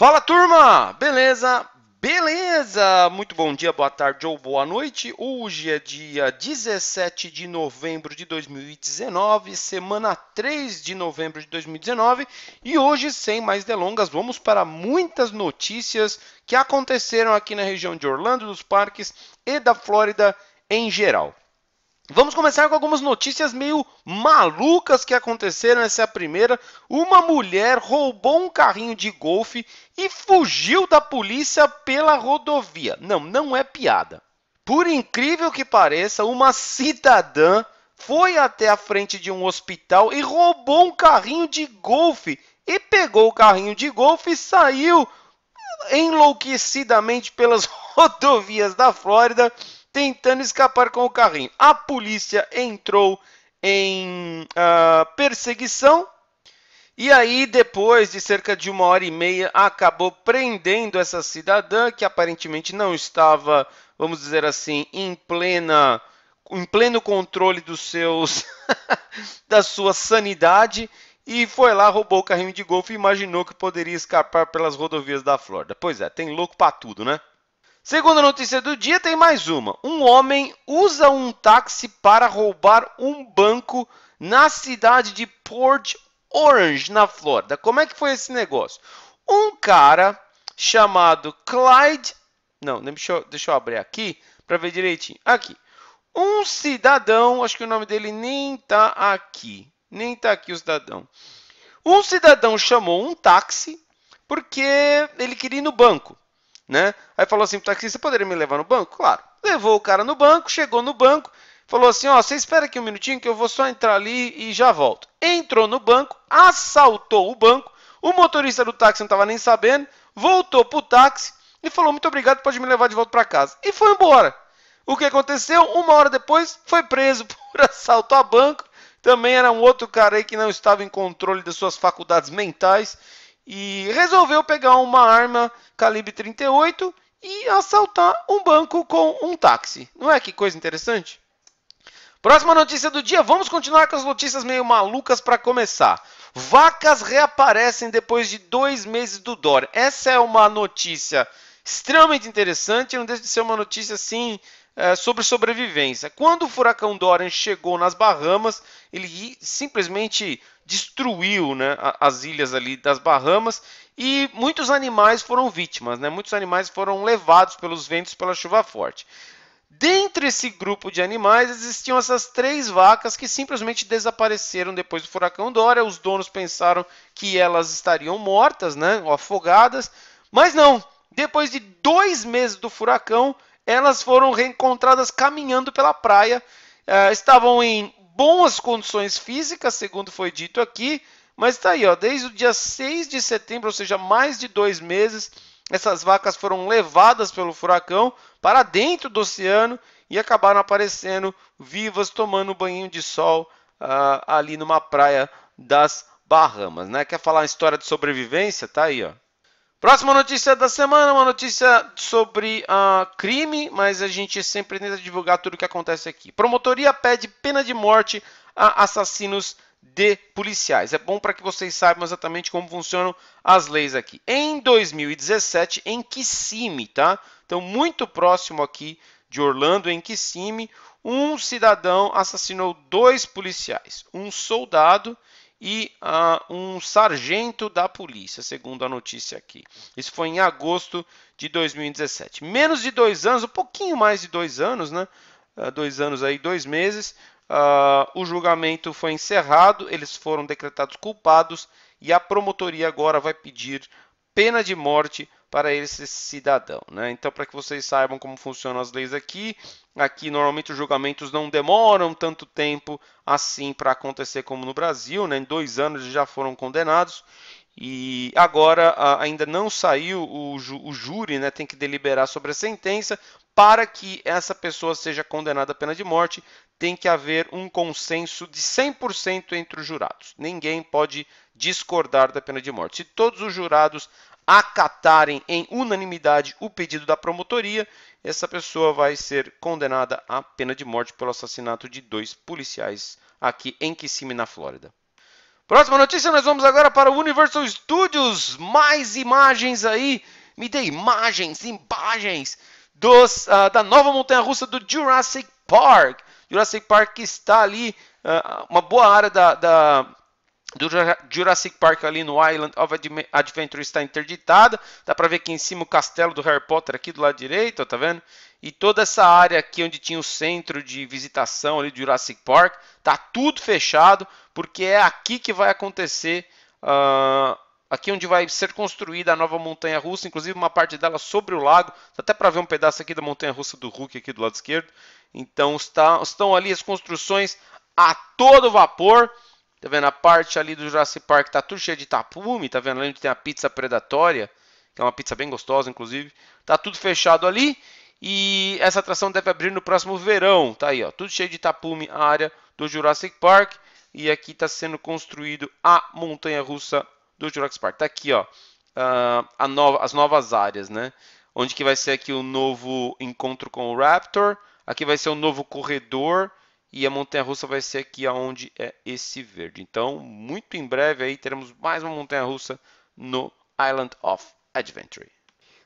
Fala turma, beleza? Beleza! Muito bom dia, boa tarde ou boa noite. Hoje é dia 17 de novembro de 2019, semana 3 de novembro de 2019, e hoje, sem mais delongas, vamos para muitas notícias que aconteceram aqui na região de Orlando, dos parques e da Flórida em geral. Vamos começar com algumas notícias meio malucas que aconteceram. Essa é a primeira. Uma mulher roubou um carrinho de golfe e fugiu da polícia pela rodovia. Não, não é piada. Por incrível que pareça, uma cidadã foi até a frente de um hospital e roubou um carrinho de golfe. E pegou o carrinho de golfe e saiu enlouquecidamente pelas rodovias da Flórida tentando escapar com o carrinho. A polícia entrou em uh, perseguição. E aí, depois de cerca de uma hora e meia, acabou prendendo essa cidadã que aparentemente não estava, vamos dizer assim, em plena em pleno controle dos seus da sua sanidade e foi lá, roubou o carrinho de golfe e imaginou que poderia escapar pelas rodovias da Flórida. Pois é, tem louco para tudo, né? Segunda notícia do dia, tem mais uma. Um homem usa um táxi para roubar um banco na cidade de Port Orange, na Flórida. Como é que foi esse negócio? Um cara chamado Clyde. Não, deixa eu, deixa eu abrir aqui para ver direitinho. Aqui. Um cidadão, acho que o nome dele nem está aqui. Nem está aqui o cidadão. Um cidadão chamou um táxi porque ele queria ir no banco né? Aí falou assim pro taxista, poderia me levar no banco? Claro. Levou o cara no banco, chegou no banco, falou assim, ó, você espera aqui um minutinho que eu vou só entrar ali e já volto. Entrou no banco, assaltou o banco, o motorista do táxi não estava nem sabendo, voltou pro táxi e falou, muito obrigado, pode me levar de volta para casa. E foi embora. O que aconteceu? Uma hora depois, foi preso por assalto a banco. Também era um outro cara aí que não estava em controle das suas faculdades mentais e resolveu pegar uma arma calibre 38 e assaltar um banco com um táxi. Não é que coisa interessante? Próxima notícia do dia, vamos continuar com as notícias meio malucas para começar. Vacas reaparecem depois de dois meses do Dória. Essa é uma notícia extremamente interessante, não deixa de ser uma notícia assim sobre sobrevivência. Quando o furacão Dorian chegou nas Bahamas, ele simplesmente destruiu né, as ilhas ali das Bahamas e muitos animais foram vítimas, né? muitos animais foram levados pelos ventos pela chuva forte. Dentre esse grupo de animais existiam essas três vacas que simplesmente desapareceram depois do furacão Dória. Os donos pensaram que elas estariam mortas, né, ou afogadas, mas não. Depois de dois meses do furacão, elas foram reencontradas caminhando pela praia. Uh, estavam em boas condições físicas, segundo foi dito aqui, mas está aí, ó, desde o dia 6 de setembro, ou seja, mais de dois meses, essas vacas foram levadas pelo furacão para dentro do oceano e acabaram aparecendo vivas, tomando um banho de sol uh, ali numa praia das Bahamas. Né? Quer falar a história de sobrevivência? Tá aí, ó. Próxima notícia da semana, uma notícia sobre uh, crime, mas a gente sempre tenta divulgar tudo o que acontece aqui. Promotoria pede pena de morte a assassinos de policiais. É bom para que vocês saibam exatamente como funcionam as leis aqui. Em 2017, em Kissimmee, tá? Então, muito próximo aqui de Orlando, em Kissimmee, um cidadão assassinou dois policiais, um soldado e uh, um sargento da polícia, segundo a notícia aqui. Isso foi em agosto de 2017. Menos de dois anos, um pouquinho mais de dois anos, né? Uh, dois anos aí, dois meses. Uh, o julgamento foi encerrado, eles foram decretados culpados e a promotoria agora vai pedir pena de morte para esse cidadão. Né? Então, para que vocês saibam como funcionam as leis aqui, aqui normalmente os julgamentos não demoram tanto tempo assim para acontecer como no Brasil, né? em dois anos já foram condenados. E agora ainda não saiu o, o júri, né? tem que deliberar sobre a sentença. Para que essa pessoa seja condenada à pena de morte, tem que haver um consenso de 100% entre os jurados. Ninguém pode discordar da pena de morte. Se todos os jurados acatarem em unanimidade o pedido da promotoria, essa pessoa vai ser condenada à pena de morte pelo assassinato de dois policiais aqui em Kissimmee, na Flórida. Próxima notícia, nós vamos agora para o Universal Studios. Mais imagens aí. Me dê imagens, imagens dos, uh, da nova montanha-russa do Jurassic Park. Jurassic Park está ali, uh, uma boa área da, da do Jurassic Park ali no Island of Adventure está interditada. Dá para ver aqui em cima o castelo do Harry Potter aqui do lado direito, ó, tá vendo? E toda essa área aqui onde tinha o centro de visitação ali do Jurassic Park, tá tudo fechado, porque é aqui que vai acontecer uh, aqui onde vai ser construída a nova montanha russa, inclusive uma parte dela sobre o lago, dá até para ver um pedaço aqui da montanha russa do Hulk aqui do lado esquerdo. Então está, estão ali as construções a todo vapor. Tá vendo? A parte ali do Jurassic Park tá tudo cheio de tapume, tá vendo? Ali onde tem a pizza predatória, que é uma pizza bem gostosa, inclusive. Tá tudo fechado ali. E essa atração deve abrir no próximo verão. Tá aí, ó. Tudo cheio de tapume, a área do Jurassic Park. E aqui está sendo construído a montanha russa do Jurassic Park. Tá aqui, ó. Ah, a nova, as novas áreas, né? Onde que vai ser aqui o novo encontro com o Raptor. Aqui vai ser o novo corredor e a montanha-russa vai ser aqui aonde é esse verde. Então, muito em breve aí teremos mais uma montanha-russa no Island of Adventure.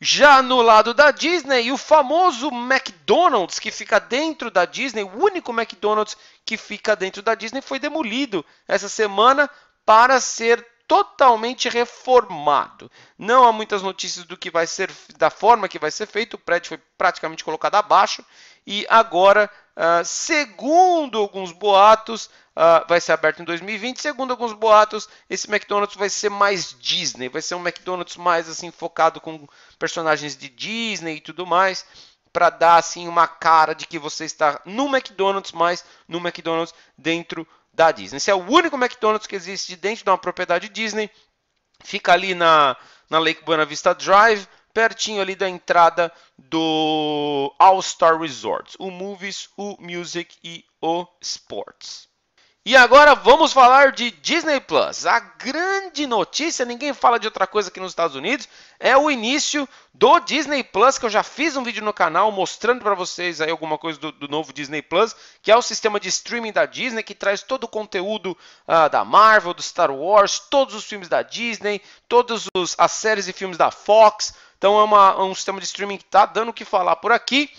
Já no lado da Disney, o famoso McDonald's que fica dentro da Disney, o único McDonald's que fica dentro da Disney foi demolido essa semana para ser totalmente reformado. Não há muitas notícias do que vai ser da forma que vai ser feito, o prédio foi praticamente colocado abaixo e agora ah, segundo alguns boatos, uh, vai ser aberto em 2020. Segundo alguns boatos, esse McDonald's vai ser mais Disney, vai ser um McDonald's mais assim focado com personagens de Disney e tudo mais, para dar assim uma cara de que você está no McDonald's, mas no McDonald's dentro da Disney. Esse é o único McDonald's que existe dentro de uma propriedade Disney. Fica ali na, na Lake Buena Vista Drive, pertinho ali da entrada do All Star Resorts, o Movies, o Music e o Sports. E agora vamos falar de Disney Plus. A grande notícia, ninguém fala de outra coisa aqui nos Estados Unidos, é o início do Disney Plus, que eu já fiz um vídeo no canal mostrando para vocês aí alguma coisa do, do, novo Disney Plus, que é o sistema de streaming da Disney que traz todo o conteúdo uh, da Marvel, do Star Wars, todos os filmes da Disney, todas as séries e filmes da Fox, então é, uma, um sistema de streaming que está dando o que falar por aqui.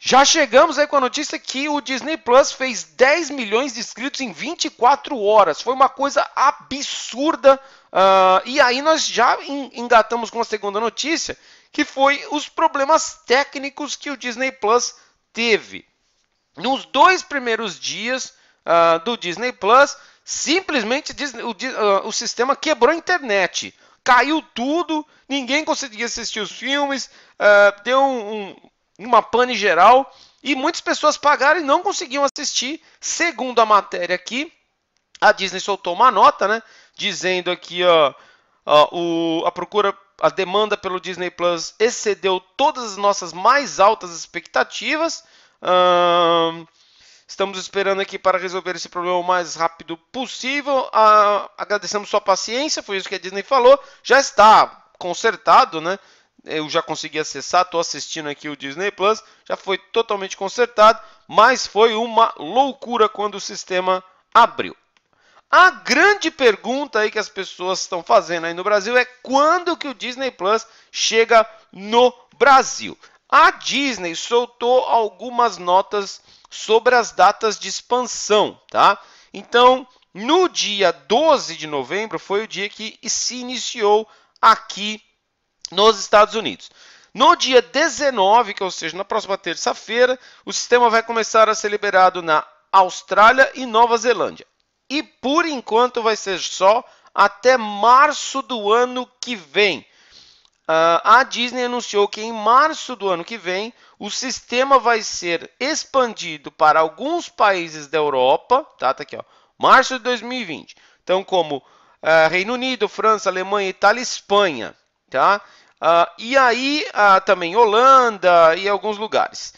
Já chegamos aí com a notícia que o Disney Plus fez 10 milhões de inscritos em 24 horas. Foi uma coisa absurda. Uh, e aí nós já engatamos com a segunda notícia, que foi os problemas técnicos que o Disney Plus teve. Nos dois primeiros dias uh, do Disney Plus, simplesmente o, ah, o sistema quebrou a internet caiu tudo, ninguém conseguia assistir os filmes, uh, deu um, um, uma pane geral e muitas pessoas pagaram e não conseguiam assistir. Segundo a matéria aqui, a Disney soltou uma nota, né, dizendo aqui, ó, ó o, a procura, a demanda pelo Disney Plus excedeu todas as nossas mais altas expectativas. Uh, Estamos esperando aqui para resolver esse problema o mais rápido possível. Ah, agradecemos sua paciência, foi isso que a Disney falou. Já está consertado, né? Eu já consegui acessar, estou assistindo aqui o Disney Plus, já foi totalmente consertado, mas foi uma loucura quando o sistema abriu. A grande pergunta aí que as pessoas estão fazendo aí no Brasil é quando que o Disney Plus chega no Brasil? A Disney soltou algumas notas sobre as datas de expansão, tá? Então, no dia 12 de novembro foi o dia que se iniciou aqui nos Estados Unidos. No dia 19, que é, ou seja, na próxima terça-feira, o sistema vai começar a ser liberado na Austrália e Nova Zelândia. E por enquanto vai ser só até março do ano que vem. Ah, a Disney anunciou que em março do ano que vem o sistema vai ser expandido para alguns países da Europa, tá, tá aqui, ó, março de 2020. Então, como uh, Reino Unido, França, Alemanha, Itália, Espanha, tá? Uh, e aí uh, também Holanda e alguns lugares.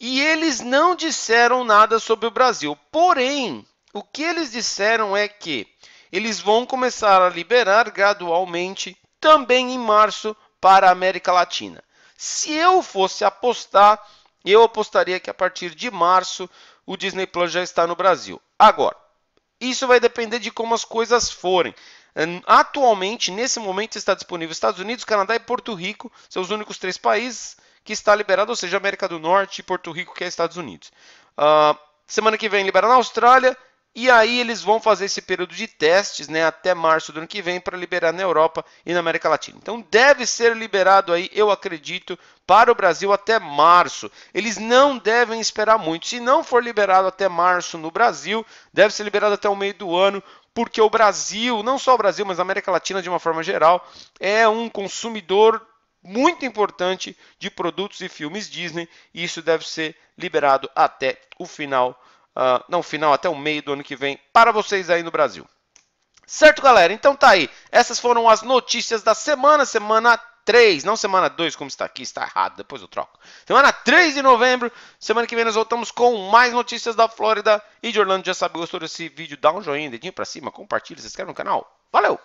E eles não disseram nada sobre o Brasil. Porém, o que eles disseram é que eles vão começar a liberar gradualmente também em março para a América Latina. Se eu fosse apostar, eu apostaria que a partir de março o Disney Plus já está no Brasil. Agora, isso vai depender de como as coisas forem. Hum, atualmente, nesse momento, está disponível Estados Unidos, Canadá e Porto Rico, são os únicos três países que está liberado, ou seja, América do Norte e Porto Rico, que é Estados Unidos. Uh, semana que vem libera na Austrália e aí eles vão fazer esse período de testes né, até março do ano que vem para liberar na Europa e na América Latina. Então deve ser liberado aí, eu acredito, para o Brasil até março. Eles não devem esperar muito. Se não for liberado até março no Brasil, deve ser liberado até o meio do ano, porque o Brasil, não só o Brasil, mas a América Latina de uma forma geral, é um consumidor muito importante de produtos e filmes Disney, e isso deve ser liberado até o final uh, não final, até o meio do ano que vem, para vocês aí no Brasil. Certo, galera? Então tá aí. Essas foram as notícias da semana, semana 3, não semana 2, como está aqui, está errado, depois eu troco. Semana 3 de novembro, semana que vem nós voltamos com mais notícias da Flórida e de Orlando. Já sabe, gostou desse vídeo? Dá um joinha, dedinho pra cima, compartilha, se inscreve no canal. Valeu!